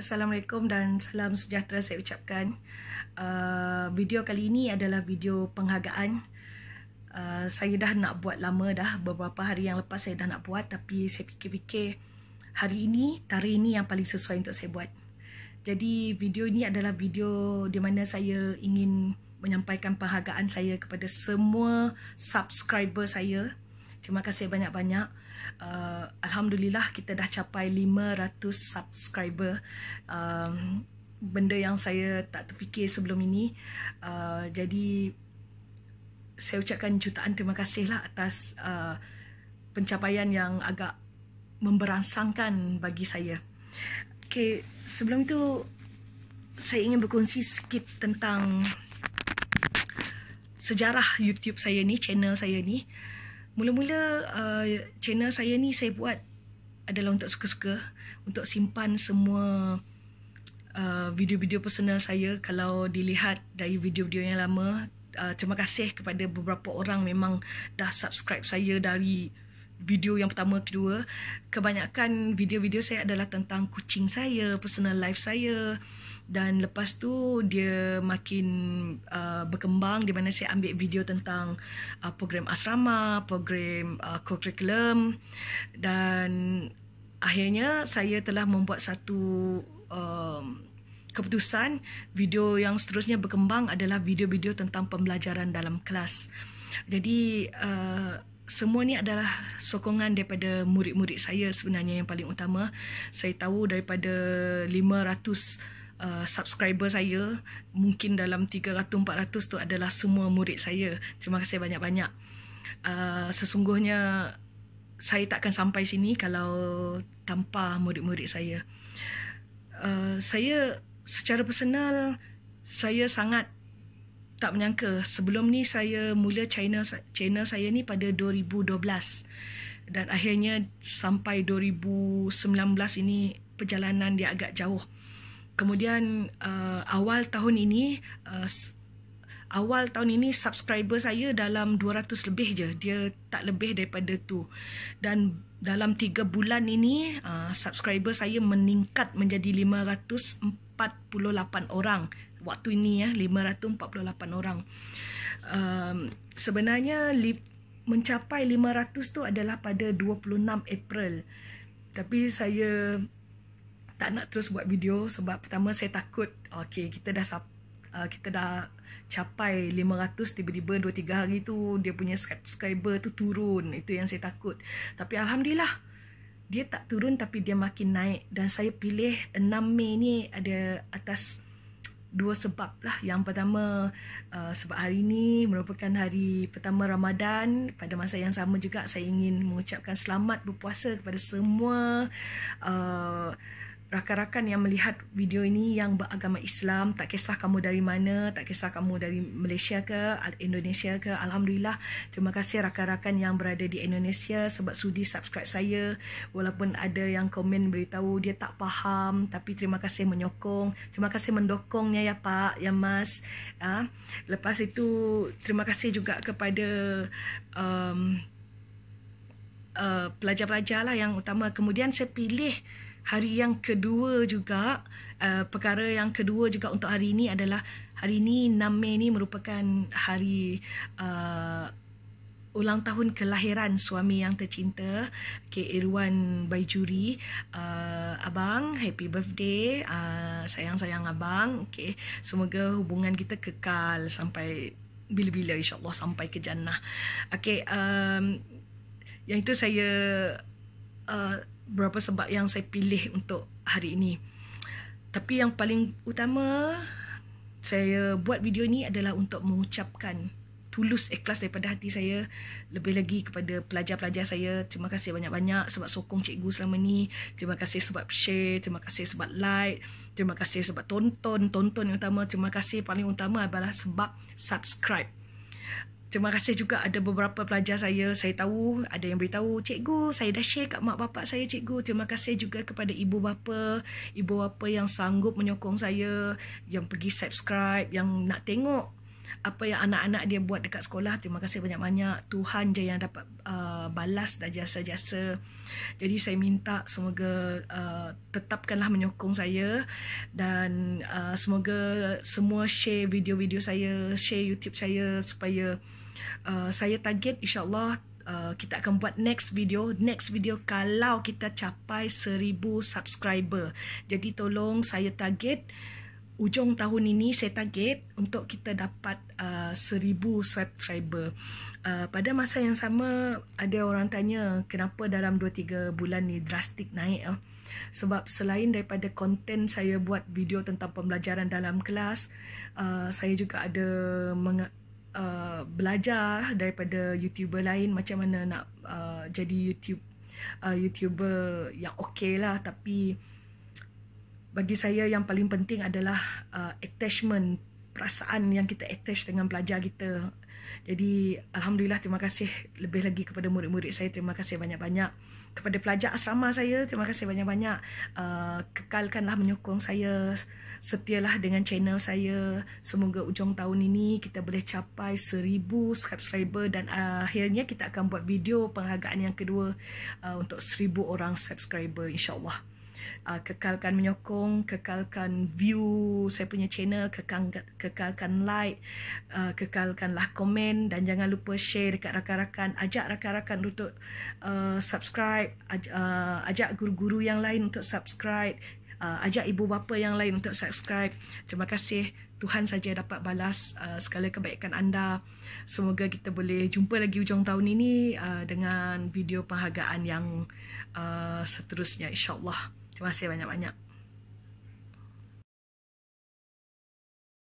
Assalamualaikum dan salam sejahtera saya ucapkan uh, Video kali ini adalah video penghargaan uh, Saya dah nak buat lama dah Beberapa hari yang lepas saya dah nak buat Tapi saya fikir-fikir Hari ini, tarikh ini yang paling sesuai untuk saya buat Jadi video ini adalah video Di mana saya ingin menyampaikan penghargaan saya Kepada semua subscriber saya Terima kasih banyak-banyak uh, Alhamdulillah kita dah capai 500 subscriber um, Benda yang saya tak terfikir sebelum ini uh, Jadi saya ucapkan jutaan terima kasih lah atas uh, pencapaian yang agak memberansangkan bagi saya Okay, sebelum itu saya ingin berkongsi sikit tentang sejarah YouTube saya ni, channel saya ni. Uh, Mula-mula uh, channel saya ni saya buat adalah untuk suka-suka untuk simpan semua uh, video-video personal saya kalau dilihat dari video-video yang lama. Uh, terima kasih kepada beberapa orang memang dah subscribe saya dari video yang pertama kedua kebanyakan video-video saya adalah tentang kucing saya personal life saya dan lepas tu dia makin uh, berkembang di mana saya ambil video tentang uh, program asrama program uh, co-curriculum dan akhirnya saya telah membuat satu um, keputusan video yang seterusnya berkembang adalah video-video tentang pembelajaran dalam kelas jadi uh, semua ni adalah sokongan daripada murid-murid saya sebenarnya yang paling utama. Saya tahu daripada 500 uh, subscriber saya, mungkin dalam 300-400 tu adalah semua murid saya. Terima kasih banyak-banyak. Uh, sesungguhnya saya takkan sampai sini kalau tanpa murid-murid saya. Uh, saya secara personal saya sangat tak menyangka sebelum ni saya mula channel channel saya ni pada 2012 dan akhirnya sampai 2019 ini perjalanan dia agak jauh. Kemudian uh, awal tahun ini uh, awal tahun ini subscriber saya dalam 200 lebih je. Dia tak lebih daripada tu. Dan dalam 3 bulan ini uh, subscriber saya meningkat menjadi 548 orang waktu ini ya 548 orang um, sebenarnya li, mencapai 500 tu adalah pada 26 April tapi saya tak nak terus buat video sebab pertama saya takut okey kita dah sap, uh, kita dah capai 500 tiba-tiba 2 3 hari tu dia punya subscriber tu turun itu yang saya takut tapi alhamdulillah dia tak turun tapi dia makin naik dan saya pilih 6 Mei ni ada atas dua sebab lah. Yang pertama uh, sebab hari ini merupakan hari pertama Ramadan. Pada masa yang sama juga saya ingin mengucapkan selamat berpuasa kepada semua uh, rakan-rakan yang melihat video ini yang beragama Islam, tak kisah kamu dari mana, tak kisah kamu dari Malaysia ke Indonesia ke, Alhamdulillah terima kasih rakan-rakan yang berada di Indonesia sebab sudi subscribe saya walaupun ada yang komen beritahu dia tak faham, tapi terima kasih menyokong, terima kasih mendukungnya ya Pak, ya Mas ha? lepas itu, terima kasih juga kepada um, uh, pelajar-pelajar lah yang utama, kemudian saya pilih hari yang kedua juga uh, perkara yang kedua juga untuk hari ini adalah hari ini 6 Mei ini merupakan hari uh, ulang tahun kelahiran suami yang tercinta K Irwan Baijuri uh, abang happy birthday uh, sayang-sayang abang okay, semoga hubungan kita kekal sampai bila-bila insyaallah sampai ke jannah okay, um, yang itu saya uh, beberapa sebab yang saya pilih untuk hari ini. Tapi yang paling utama saya buat video ini adalah untuk mengucapkan tulus ikhlas daripada hati saya lebih lagi kepada pelajar-pelajar saya terima kasih banyak-banyak sebab sokong cikgu selama ni terima kasih sebab share terima kasih sebab like terima kasih sebab tonton tonton yang utama terima kasih paling utama adalah sebab subscribe Terima kasih juga ada beberapa pelajar saya. Saya tahu ada yang beritahu, cikgu saya dah share kat mak bapak saya cikgu. Terima kasih juga kepada ibu bapa. Ibu bapa yang sanggup menyokong saya. Yang pergi subscribe. Yang nak tengok apa yang anak-anak dia buat dekat sekolah terima kasih banyak-banyak Tuhan je yang dapat uh, balas dan jasa-jasa jadi saya minta semoga uh, tetapkanlah menyokong saya dan uh, semoga semua share video-video saya share YouTube saya supaya uh, saya target insyaAllah Uh, kita akan buat next video next video kalau kita capai seribu subscriber jadi tolong saya target uh, ujung tahun ini saya target untuk kita dapat uh, 1000 subscriber. Uh, pada masa yang sama ada orang tanya kenapa dalam 2 3 bulan ni drastik naik ah. Sebab selain daripada konten saya buat video tentang pembelajaran dalam kelas, uh, saya juga ada menge- uh, belajar daripada YouTuber lain macam mana nak uh, jadi YouTube uh, YouTuber yang okay lah tapi uh, bagi saya yang paling penting adalah uh, attachment perasaan yang kita attach dengan pelajar kita. Jadi alhamdulillah terima kasih lebih lagi kepada murid-murid saya terima kasih banyak-banyak kepada pelajar asrama saya terima kasih banyak-banyak uh, kekalkanlah menyokong saya setialah dengan channel saya semoga ujung tahun ini kita boleh capai seribu subscriber dan uh, akhirnya kita akan buat video penghargaan yang kedua uh, untuk seribu orang subscriber insyaallah uh, kekalkan menyokong, kekalkan view saya punya channel, kekang, kekalkan like, uh, ah, kekalkanlah komen dan jangan lupa share dekat rakan-rakan, ajak rakan-rakan untuk uh, subscribe, aj- uh, ajak guru-guru yang lain untuk subscribe, uh, ajak ibu bapa yang lain untuk subscribe. Terima kasih. Tuhan saja dapat balas uh, segala kebaikan anda. Semoga kita boleh jumpa lagi hujung tahun ini uh, dengan video penghargaan yang uh, seterusnya insyaallah Gracias, kasih banyak